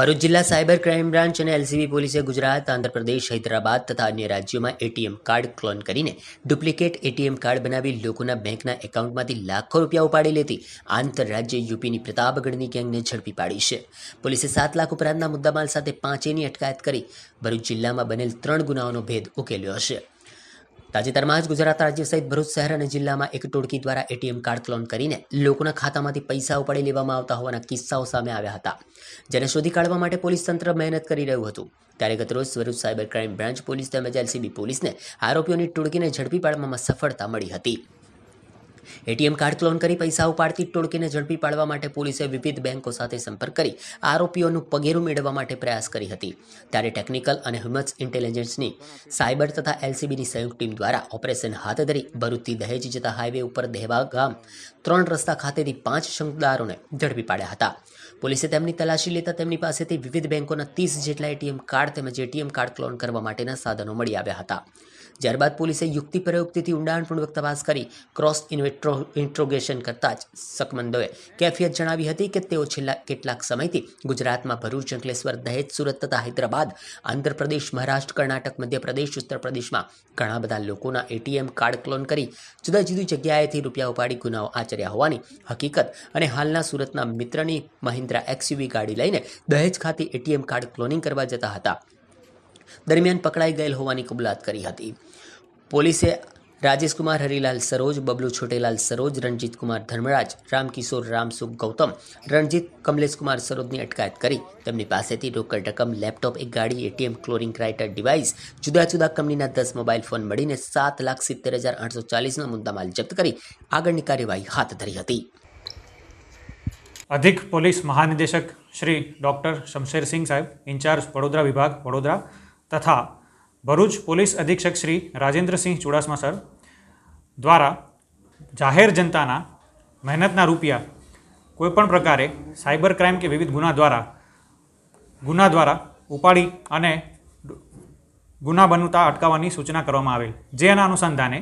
ભરૂચ જિલ્લા cyber crime branch અને LCB પોલીસે ગુજરાત આંધ્રપ્રદેશ હૈદરાબાદ તથા અન્ય રાજ્યોમાં એટીએમ કાર્ડ ક્લોન કરીને ડુપ્લિકેટ એટીએમ કાર્ડ બનાવી લોકોના બેંકના એકાઉન્ટમાંથી લાખો રૂપિયા ઉપાડી લેતી આંતરરાજ્ય યુપીની પ્રતાપગઢની ગેંગને ઝડપી પાડી છે પોલીસે સાત લાખ ઉપરાંતના મુદ્દામાલ સાથે પાંચેની અટકાયત કરી ભરૂચ જિલ્લામાં બનેલ ત્રણ ગુનાઓનો ભેદ ઉકેલ્યો છે તાજેતરમાં જ ગુજરાત રાજ્ય સહિત ભરૂચ શહેર અને જિલ્લામાં એક ટોળકી દ્વારા એટીએમ કાર્ડ ક્લોન કરીને લોકોના ખાતામાંથી પૈસા ઉપાડી લેવામાં આવતા હોવાના કિસ્સાઓ સામે આવ્યા હતા જેને શોધી કાઢવા માટે પોલીસ તંત્ર મહેનત કરી રહ્યું હતું ત્યારે ગતરોજ Bharuch cyber crime branch police તેમજ એલસીબી પોલીસને આરોપીઓની ટોળકીને ઝડપી પાડવામાં સફળતા મળી હતી એટીએમ કાર્ડ ક્લોન કરી પૈસા ઉપાડતી ટોળકીને ઝડપી પાડવા માટે પોલીસે વિવિધ બેંકો સાથે સંપર્ક કરી આરોપીઓનું પગેરું મેળવવા માટે પ્રયાસ કરી હતી ત્યારે ટેકનિકલ અને હ્યુમન્સ ઇન્ટેલિજન્સની સાયબર તથા એલસીબીની સંયુક્ત ટીમ દ્વારા ઓપરેશન હાથ ધરી ભરૂચથી દહેજ જતા હાઈવે ઉપર દહેવા ગામ ત્રણ રસ્તા ખાતેથી પાંચ શંકદારોને ઝડપી પાડ્યા હતા પોલીસે તેમની તલાશી લેતા તેમની પાસેથી વિવિધ બેંકોના ત્રીસ જેટલા એટીએમ કાર્ડ તેમજ એટીએમ કાર્ડ ક્લોન કરવા માટેના સાધનો મળી આવ્યા હતા ત્યારબાદ પોલીસે યુક્તિ પ્રયુક્તિથી ઊંડાણપૂર્વક તપાસ કરી ક્રોસ ઇન્વેટ્રો ઇન્ટ્રોગેશન કરતાં જ સકમંદોએ કેફિયત જણાવી હતી કે તેઓ છેલ્લા કેટલાક સમયથી ગુજરાતમાં ભરૂચ અંકલેશ્વર દહેજ સુરત તથા હૈદરાબાદ આંધ્રપ્રદેશ મહારાષ્ટ્ર કર્ણાટક મધ્યપ્રદેશ ઉત્તર પ્રદેશમાં ઘણા બધા લોકોના એટીએમ કાર્ડ ક્લોન કરી જુદા જુદી જગ્યાએથી રૂપિયા ઉપાડી ગુનાઓ આચર્યા હોવાની હકીકત અને હાલના સુરતના મિત્રની મહિન્દ્રા એક્સયુવી ગાડી લઈને દહેજ ખાતે એટીએમ કાર્ડ ક્લોનિંગ કરવા જતા હતા દરમિયાન પકડાઈ ગયેલ હોવાની કબૂલાત કરી હતી પોલીસે રાજેશકુમાર હરિલાલ સરોજ બબલુ છોટેલાલ સરોજ રણજીતકુમાર ધર્મરાજ રામકિશોર રામસુખ ગૌતમ રણજીત કમલેશકુમાર સરોજની અટકાયત કરી તેમની પાસેથી રોકડ રકમ લેપટોપ એક ગાડી એટીએમ ક્લોરિંગ રાઇટર ડિવાઇસ જુદા જુદા કંપનીના દસ મોબાઈલ ફોન મળીને સાત લાખ સિત્તેર હજાર આઠસો ચાલીસનો મુદ્દામાલ જપ્ત કરી આગળની કાર્યવાહી હાથ ધરી હતી અધિક પોલીસ મહાનિદેશક શ્રી ડૉક્ટર શમશેર સિંહ સાહેબ ઇન્ચાર્જ વડોદરા વિભાગ વડોદરા તથા ભરૂચ પોલીસ અધિક્ષક શ્રી રાજેન્દ્રસિંહ ચુડાસમા સર દ્વારા જાહેર જનતાના મહેનતના રૂપિયા કોઈપણ પ્રકારે સાયબર ક્રાઇમ કે વિવિધ ગુના દ્વારા ગુના દ્વારા ઉપાડી અને ગુના બનતા અટકાવવાની સૂચના કરવામાં આવેલ જેના અનુસંધાને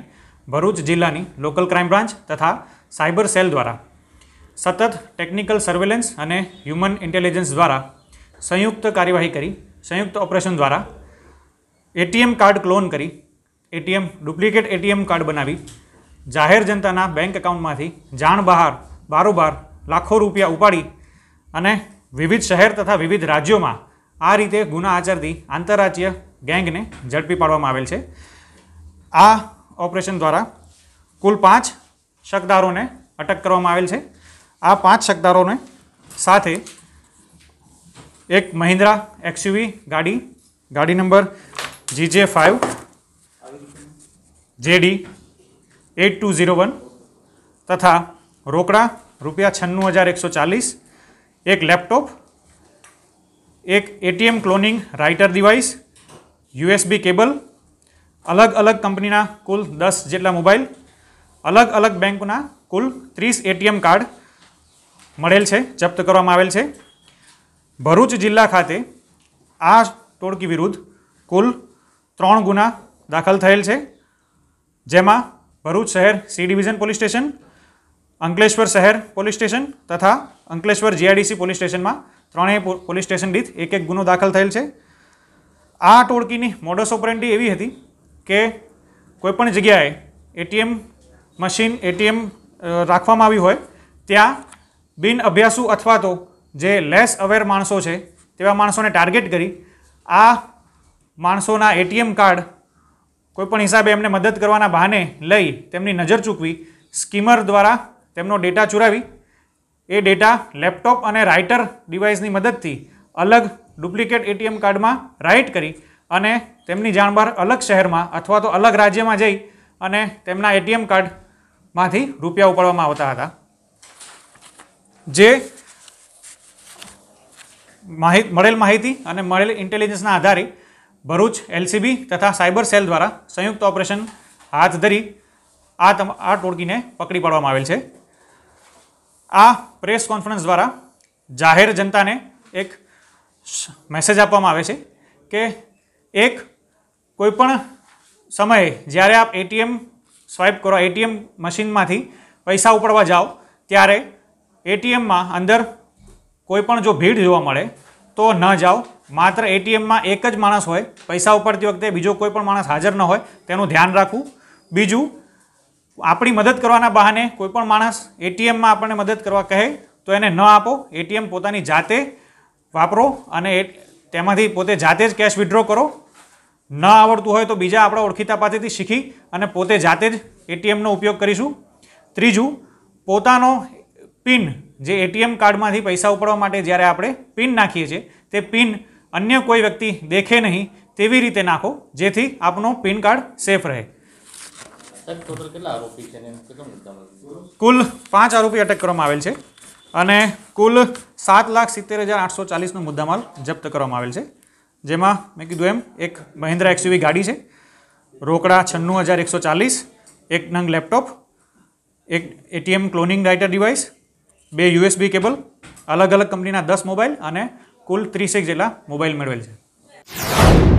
ભરૂચ જિલ્લાની લોકલ ક્રાઇમ બ્રાન્ચ તથા સાયબર સેલ દ્વારા સતત ટેકનિકલ સર્વેલન્સ અને હ્યુમન ઇન્ટેલિજન્સ દ્વારા સંયુક્ત કાર્યવાહી કરી સંયુક્ત ઓપરેશન દ્વારા એટીએમ કાર્ડ ક્લોન કરી એટીએમ ડુપ્લિકેટ એટીએમ કાર્ડ બનાવી જાહેર જનતાના બેંક એકાઉન્ટમાંથી જાણ બહાર બારોબાર લાખો રૂપિયા ઉપાડી અને વિવિધ શહેર તથા વિવિધ રાજ્યોમાં આ રીતે ગુના આચરતી આંતરરાજ્ય ગેંગને ઝડપી પાડવામાં આવેલ છે આ ઓપરેશન દ્વારા કુલ પાંચ શકદારોને અટક કરવામાં આવેલ છે આ પાંચ શકદારોને સાથે એક મહિન્દ્રા એક્સયુવી ગાડી ગાડી number G J five JD eight two zero one તથા રોકડા રૂપિયા છન્નું હજાર એકસો ચાલીસ એક લેપટોપ એક ATM cloning writer device USB cable અલગ અલગ કંપનીના કુલ દસ જેટલા મોબાઈલ અલગ અલગ બેંકના કુલ ત્રીસ એટીએમ કાર્ડ મળેલ છે જપ્ત કરવામાં આવેલ છે ભરૂચ જિલ્લા ખાતે આ ટોળકી વિરુદ્ધ કુલ ત્રણ ગુના દાખલ થયેલ છે જેમાં ભરૂચ શહેર C division police station Ankleshwar શહેર પોલીસ સ્ટેશન તથા અંકલેશ્વર જીઆઈડીસી પોલીસ સ્ટેશનમાં ત્રણેય પોલીસ સ્ટેશન દીઠ એક એક ગુનો દાખલ થયેલ છે આ ટોળકીની મોડસ ઓપરેન્ટી એવી હતી કે કોઈપણ જગ્યાએ એટીએમ મશીન એટીએમ રાખવામાં આવ્યું હોય ત્યાં બિન અભ્યાસુ અથવા તો જે લેસ અવેર માણસો છે તેવા માણસોને ટાર્ગેટ કરી આ માણસોના એટીએમ કાર્ડ કોઈપણ હિસાબે એમને મદદ કરવાના બહાને લઈ તેમની નજર ચૂકવી સ્કીમર દ્વારા તેમનો ડેટા ચુરાવી એ ડેટા લેપટોપ અને રાઇટર ડિવાઇસની મદદથી અલગ ડુપ્લિકેટ એટીએમ કાર્ડમાં રાઇટ કરી અને તેમની જાણબાર અલગ શહેરમાં અથવા તો અલગ રાજ્યમાં જઈ અને તેમના એટીએમ કાર્ડમાંથી રૂપિયા ઉપાડવામાં આવતા હતા જે માહિત મળેલ માહિતી અને મળેલ ઇન્ટેલિજન્સના આધારે ભરૂચ એલસીબી તથા સાયબર સેલ દ્વારા સંયુક્ત ઓપરેશન હાથ ધરી આ આ ટોળકીને પકડી પાડવામાં આવેલ છે આ પ્રેસ કોન્ફરન્સ દ્વારા જાહેર જનતાને એક મેસેજ આપવામાં આવે છે કે એક કોઈપણ સમયે જ્યારે આપ એટીએમ સ્વાઇપ કરો એટીએમ મશીનમાંથી પૈસા ઉપાડવા જાઓ ત્યારે એટીએમમાં અંદર કોઈપણ જો ભીડ જોવા મળે તો ન જાઓ માત્ર એટીએમમાં એક જ માણસ હોય પૈસા ઉપાડતી વખતે બીજો કોઈ પણ માણસ હાજર ન હોય તેનું ધ્યાન રાખવું બીજું આપણી મદદ કરવાના બહાને કોઈ પણ માણસ એટીએમમાં આપણને મદદ કરવા કહે તો એને ન આપો એટીએમ પોતાની જાતે વાપરો અને તેમાંથી પોતે જાતે જ કેશ વિડ્રો કરો ન આવડતું હોય તો બીજા આપણા ઓળખીતા પાસેથી શીખી અને પોતે જાતે જ એટીએમનો ઉપયોગ કરીશું ત્રીજું પોતાનો પિન જે એટીએમ કાર્ડમાંથી પૈસા ઉપાડવા માટે જ્યારે આપણે પિન નાખીએ છીએ તે પિન અન્ય કોઈ વ્યક્તિ દેખે નહીં તેવી રીતે નાખો જેથી આપનો પિન કાર્ડ સેફ રહે કુલ પાંચ આરોપી અટક કરવામાં આવેલ છે અને કુલ સાત લાખ સિત્તેર હજાર આઠસો ચાલીસનો મુદ્દામાલ જપ્ત કરવામાં આવેલ છે જેમાં મેં કીધું એમ એક મહિન્દ્રા એક્સયુવી ગાડી છે રોકડા છન્નું હજાર એકસો ચાલીસ એક નંગ લેપટોપ એક એટીએમ ક્લોનિંગ રાઇટર ડિવાઇસ બે યુએસબી કેબલ અલગ અલગ કંપનીના દસ મોબાઈલ અને કુલ ત્રીસેક જેટલા મોબાઈલ મેળવેલ છે